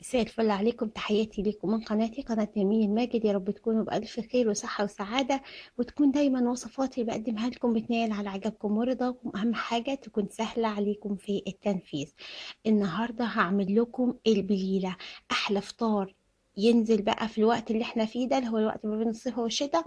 مساء الفل عليكم تحياتي ليكم من قناتي قناة نمين الماجد يا رب تكونوا بألف خير وصحة وسعادة وتكون دايما وصفاتي اللي بقدمها لكم بتنال على عجبكم ورضاكم أهم حاجة تكون سهلة عليكم في التنفيذ النهاردة هعمل لكم البليلة أحلى فطار ينزل بقى في الوقت اللي احنا فيه ده اللي هو الوقت ما بين الصيف والشتاء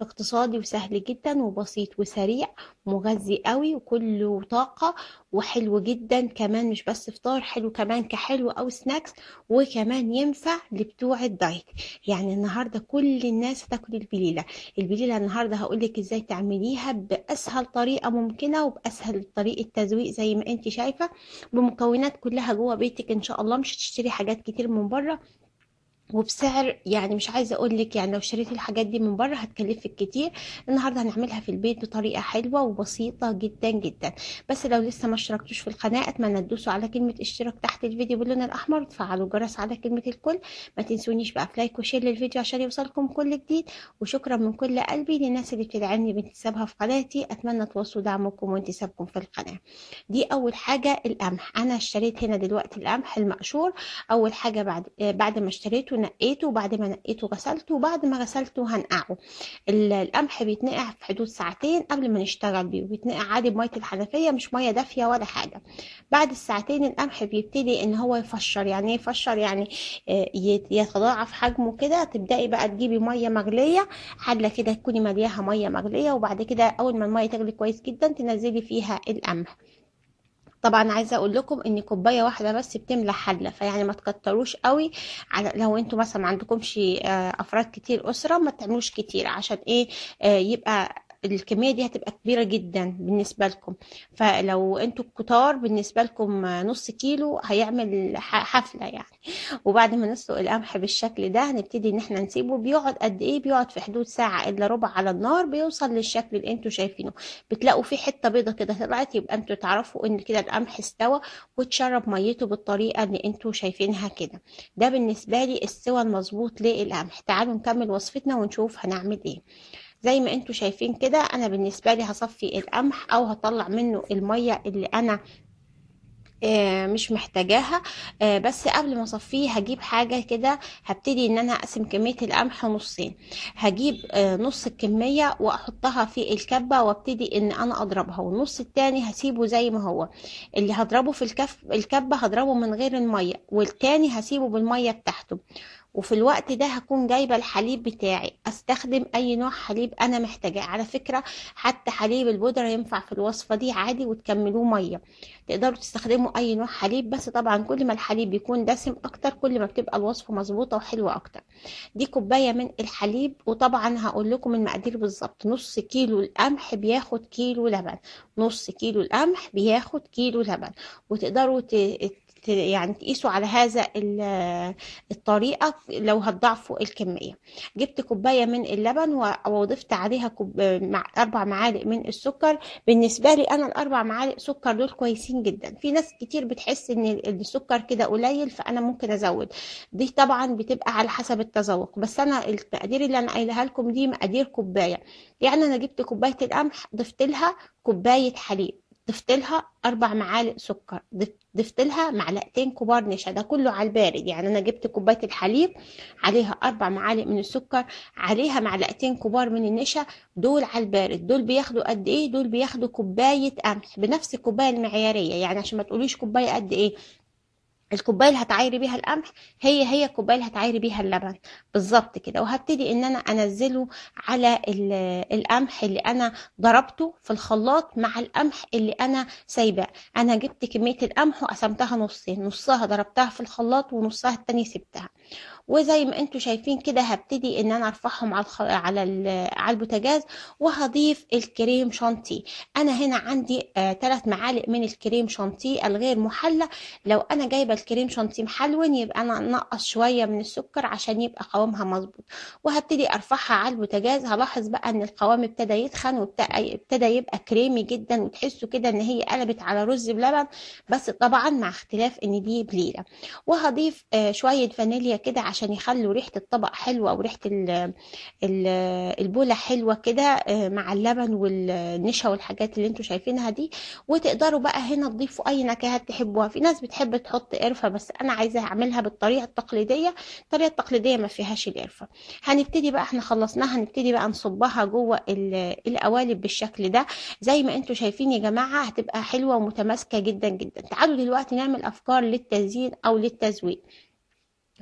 اقتصادي وسهل جدا وبسيط وسريع مغذي قوي وكله طاقة وحلو جدا كمان مش بس فطار حلو كمان كحلو او سناكس وكمان ينفع لبتوع الدايت يعني النهارده كل الناس تاكل البليله البليله النهارده هقولك ازاي تعمليها باسهل طريقه ممكنه وباسهل طريقه تزويق زي ما انت شايفه بمكونات كلها جوه بيتك ان شاء الله مش هتشتري حاجات كتير من بره وبسعر يعني مش عايزه اقول لك يعني لو شريتي الحاجات دي من بره هتكلفك كتير النهارده هنعملها في البيت بطريقه حلوه وبسيطه جدا جدا بس لو لسه ما اشتركتوش في القناه اتمنى تدوسوا على كلمه اشتراك تحت الفيديو باللون الاحمر وتفعلوا الجرس على كلمه الكل ما تنسونيش بقى في لايك وشير للفيديو عشان يوصلكم كل جديد وشكرا من كل قلبي للناس اللي بتدعمني بانتسابها في قناتي اتمنى تواصلوا دعمكم وانتسابكم في القناه دي اول حاجه القمح انا اشتريت هنا دلوقتي القمح المقشور اول حاجه بعد بعد ما اشتريته نقيته وبعد ما نقيته غسلته وبعد ما غسلته هنقعه القمح بيتنقع في حدود ساعتين قبل ما نشتغل بيه بيتنقع عادي بميه الحنفيه مش ميه دافيه ولا حاجه بعد الساعتين القمح بيبتدي ان هو يفشر يعني ايه يفشر يعني آه، يتضاعف حجمه كده تبداي بقى تجيبي ميه مغليه حله كده تكوني ملياها ميه مغليه وبعد كده اول ما الميه تغلي كويس جدا تنزلي فيها القمح طبعا عايزه اقول لكم ان كوبايه واحده بس بتملى حله فيعني ما تكتروش قوي على لو انتم مثلا ما عندكمش آه، افراد كتير اسره ما تعملوش كتير عشان ايه آه، يبقى الكميه دي هتبقى كبيره جدا بالنسبه لكم فلو انتوا كتار بالنسبه لكم نص كيلو هيعمل حفله يعني وبعد ما نسلق القمح بالشكل ده هنبتدي ان احنا نسيبه بيقعد قد ايه بيقعد في حدود ساعه الا ربع على النار بيوصل للشكل اللي انتوا شايفينه بتلاقوا فيه حته بيضه كده طلعت يبقى انتوا تعرفوا ان كده القمح استوى وتشرب ميته بالطريقه اللي انتوا شايفينها كده ده بالنسبه لي السوى المظبوط للقمح تعالوا نكمل وصفتنا ونشوف هنعمل ايه زي ما انتوا شايفين كده انا بالنسبه لي هصفي القمح او هطلع منه الميه اللي انا آه، مش محتاجاها آه، بس قبل ما اصفيه هجيب حاجه كده هبتدي ان انا اقسم كميه القمح نصين هجيب آه، نص الكميه واحطها في الكبه وابتدي ان انا اضربها والنص التاني هسيبه زي ما هو اللي هضربه في الكف الكبه هضربه من غير الميه والتاني هسيبه بالميه بتاعته وفي الوقت ده هكون جايبة الحليب بتاعي استخدم اي نوع حليب انا محتاجاه على فكرة حتى حليب البودرة ينفع في الوصفة دي عادي وتكملوه مية تقدروا تستخدموا اي نوع حليب بس طبعا كل ما الحليب يكون دسم اكتر كل ما بتبقى الوصفة مظبوطة وحلوة اكتر دي كوباية من الحليب وطبعا هقول لكم المقادير بالظبط نص كيلو القمح بياخد كيلو لبن نص كيلو القمح بياخد كيلو لبن وتقدروا يعني تقيسوا على هذا الطريقة لو هتضعفوا الكمية جبت كوباية من اللبن وضفت عليها كوب... مع... أربع معالق من السكر بالنسبة لي أنا الأربع معالق سكر دول كويسين جدا في ناس كتير بتحس إن السكر كده قليل فأنا ممكن أزود دي طبعا بتبقى على حسب التذوق بس أنا التقدير اللي أنا قايلها لكم دي مقادير كوباية يعني أنا جبت كوباية القمح ضفت لها كوباية حليب ضفت لها اربع معالق سكر ضفت لها معلقتين كبار نشا ده كله على البارد يعني انا جبت كوبايه الحليب عليها اربع معالق من السكر عليها معلقتين كبار من النشا دول على البارد دول بياخدوا قد ايه دول بياخدوا كوبايه قمح بنفس الكوبايه المعياريه يعني عشان ما تقوليش كوبايه قد ايه الكوبايه اللي هتعايري بيها القمح هي هي الكوبايه اللي هتعايري بيها اللبن بالظبط كده وهبتدي ان انا انزله على القمح اللي انا ضربته في الخلاط مع القمح اللي انا سايباه انا جبت كميه القمح وقسمتها نصين نصها ضربتها في الخلاط ونصها التاني سبتها وزي ما انتم شايفين كده هبتدي ان انا ارفعهم على الخ... على ال... على البوتاجاز وهضيف الكريم شانتي انا هنا عندي ثلاث آه معالق من الكريم شانتي الغير محلى لو انا جايبه الكريم شانتيه محلون يبقى انا انقص شويه من السكر عشان يبقى قوامها مظبوط وهبتدي ارفعها على البوتاجاز هلاحظ بقى ان القوام ابتدى يتخن وابتدى يبقى كريمي جدا وتحسوا كده ان هي قلبت على رز بلبن بس طبعا مع اختلاف ان دي بليله وهضيف آه، شويه فانيليا كده عشان يخلوا ريحه الطبق حلوه وريحه البوله حلوه كده آه، مع اللبن والنشا والحاجات اللي انتوا شايفينها دي وتقدروا بقى هنا تضيفوا اي نكهات تحبوها في ناس بتحب تحط القرفة بس أنا عايزة أعملها بالطريقة التقليدية الطريقة التقليدية ما فيهاش القرفة هنبتدي بقى احنا خلصناها هنبتدي بقى نصبها جوه القوالب بالشكل ده زي ما انتم شايفين يا جماعة هتبقى حلوة ومتماسكة جدا جدا تعالوا دلوقتي نعمل أفكار للتزيين أو للتزويق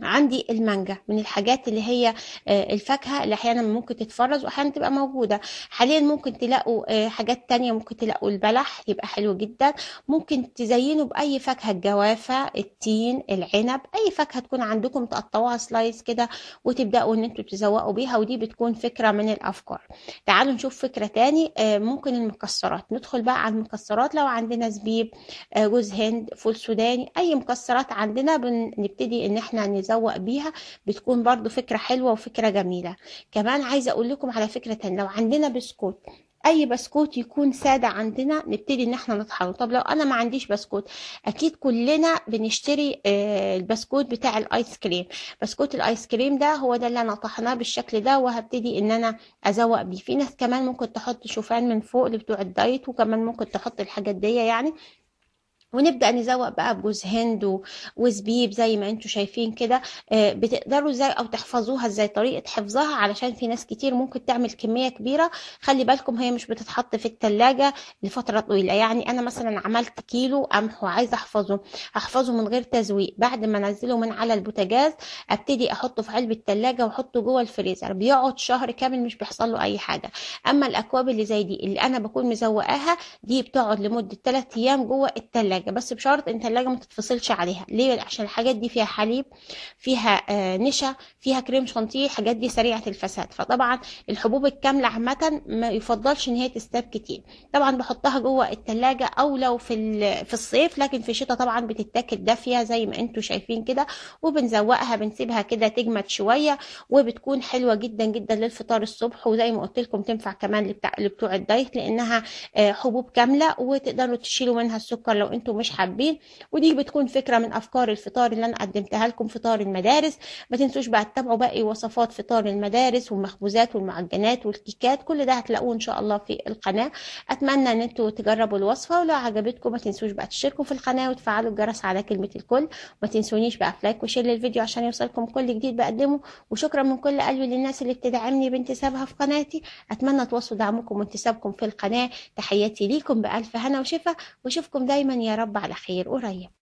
عندي المانجا من الحاجات اللي هي آه، الفاكهه اللي احيانا ممكن تتفرز واحيانا تبقى موجوده حاليا ممكن تلاقوا آه، حاجات تانية ممكن تلاقوا البلح يبقى حلو جدا ممكن تزينوا باي فاكهه الجوافه التين العنب اي فاكهه تكون عندكم تقطعوها سلايس كده وتبداوا ان انتوا تزوقوا بيها ودي بتكون فكره من الافكار تعالوا نشوف فكره تاني آه، ممكن المكسرات ندخل بقى على المكسرات لو عندنا زبيب جوز هند فول سوداني اي مكسرات عندنا بنبتدي ان احنا نزوق نتسوق بيها بتكون برضو فكرة حلوة وفكرة جميلة كمان عايزة أقول لكم على فكرة تانية لو عندنا بسكوت اي بسكوت يكون ساده عندنا نبتدي ان احنا نطحنه طب لو انا ما عنديش بسكوت اكيد كلنا بنشتري آه، البسكوت بتاع الايس كريم بسكوت الايس كريم ده هو ده اللي انا طحناه بالشكل ده وهبتدي ان انا ازوق بيه في ناس كمان ممكن تحط شوفان من فوق اللي بتوع الدايت وكمان ممكن تحط الحاجات دي يعني ونبدأ نزوق بقى بجوز هند وزبيب زي ما انتم شايفين كده آه، بتقدروا ازاي او تحفظوها ازاي طريقة حفظها علشان في ناس كتير ممكن تعمل كمية كبيرة خلي بالكم هي مش بتتحط في التلاجة لفترة طويلة يعني انا مثلا عملت كيلو قمح وعايزة احفظه احفظه من غير تزويق بعد ما انزله من على البوتاجاز ابتدي احطه في علبة الثلاجه واحطه جوه الفريزر بيقعد شهر كامل مش بيحصل له اي حاجة اما الاكواب اللي زي دي اللي انا بكون مزوقاها دي بتقعد لمدة 3 ايام جوه التلاجة حاجه بس بشرط ان الثلاجه ما تتفصلش عليها ليه عشان الحاجات دي فيها حليب فيها آه، نشا فيها كريم شانتيه الحاجات دي سريعه الفساد فطبعا الحبوب الكامله عامه ما يفضلش ان هي تستاب كتير طبعا بحطها جوه الثلاجه او لو في في الصيف لكن في الشتاء طبعا بتتاكل دافيه زي ما انتم شايفين كده وبنزوقها بنسيبها كده تجمد شويه وبتكون حلوه جدا جدا للفطار الصبح وزي ما قلت لكم تنفع كمان لبتوع الدايت لانها آه، حبوب كامله وتقدروا تشيلوا منها السكر لو انتم انتم مش حابين ودي بتكون فكره من افكار الفطار اللي انا قدمتها لكم فطار المدارس ما تنسوش بقى تتابعوا باقي وصفات فطار المدارس والمخبوزات والمعجنات والكيكات كل ده هتلاقوه ان شاء الله في القناه اتمنى ان انتم تجربوا الوصفه ولو عجبتكم ما تنسوش بقى تشتركوا في القناه وتفعلوا الجرس على كلمه الكل ما تنسونيش بقى لايك وشير للفيديو عشان يوصلكم كل جديد بقدمه وشكرا من كل قلبي للناس اللي بتدعمني بانتسابها في قناتي اتمنى تواصلوا دعمكم وانتسابكم في القناه تحياتي ليكم بالف هنا وشفا واشوفكم دايما يا رب رب على خير قريب